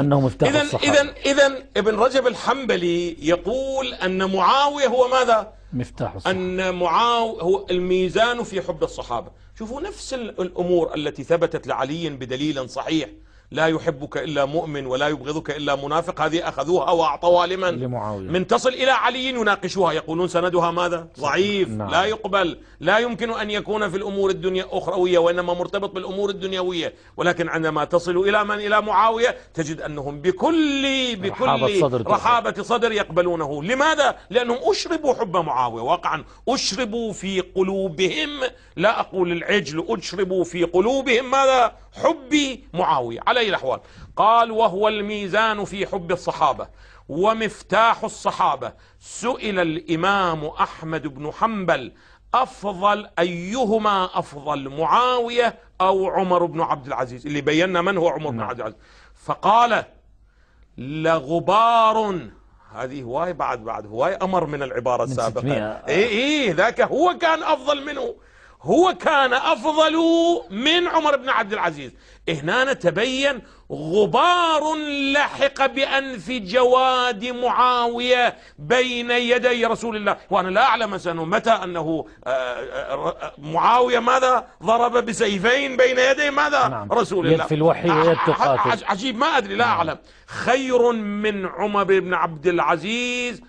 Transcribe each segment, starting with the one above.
أنه مفتاح إذن الصحابة إذن, إذن ابن رجب الحنبلي يقول أن معاوية هو ماذا؟ مفتاح الصحابة أن معاوية هو الميزان في حب الصحابة شوفوا نفس الأمور التي ثبتت لعلي بدليل صحيح لا يحبك إلا مؤمن ولا يبغضك إلا منافق هذه أخذوها وأعطوها لمن لمعاوية. من تصل إلى علي يناقشوها يقولون سندها ماذا ضعيف نعم. لا يقبل لا يمكن أن يكون في الأمور الدنيا أخروية وإنما مرتبط بالأمور الدنيوية ولكن عندما تصل إلى من إلى معاوية تجد أنهم بكل بكل رحابة صدر, رحابة صدر يقبلونه لماذا؟ لأنهم أشربوا حب معاوية واقعا أشربوا في قلوبهم لا أقول العجل أشربوا في قلوبهم ماذا؟ حب معاوية اي الأحوال قال وهو الميزان في حب الصحابة ومفتاح الصحابة سئل الإمام أحمد بن حنبل أفضل أيهما أفضل معاوية أو عمر بن عبد العزيز اللي بينا من هو عمر بن نعم. عبد العزيز فقال لغبار هذه هواي بعد بعد هواي أمر من العبارة السابقة إيه إيه ذاك هو كان أفضل منه هو كان أفضل من عمر بن عبد العزيز هنا تبين غبار لحق بأنف جواد معاوية بين يدي رسول الله وأنا لا أعلم متى أنه آه، آه، آه، معاوية ماذا ضرب بسيفين بين يدي ماذا نعم. رسول الله في الوحي ويتقاتل عجيب ما أدري لا نعم. أعلم خير من عمر بن عبد العزيز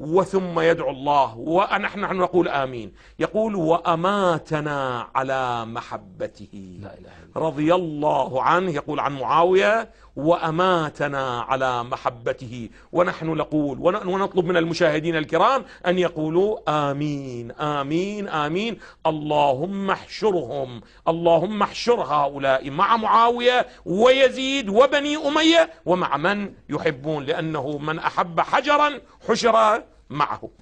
وثم يدعو الله ونحن نقول آمين يقول وأماتنا على محبته لا إله إلا رضي الله عنه يقول عن معاوية وأماتنا على محبته ونحن نقول ونطلب من المشاهدين الكرام أن يقولوا آمين آمين آمين اللهم احشرهم اللهم احشر هؤلاء مع معاوية ويزيد وبني أمية ومع من يحبون لأنه من أحب حجرا حشر معه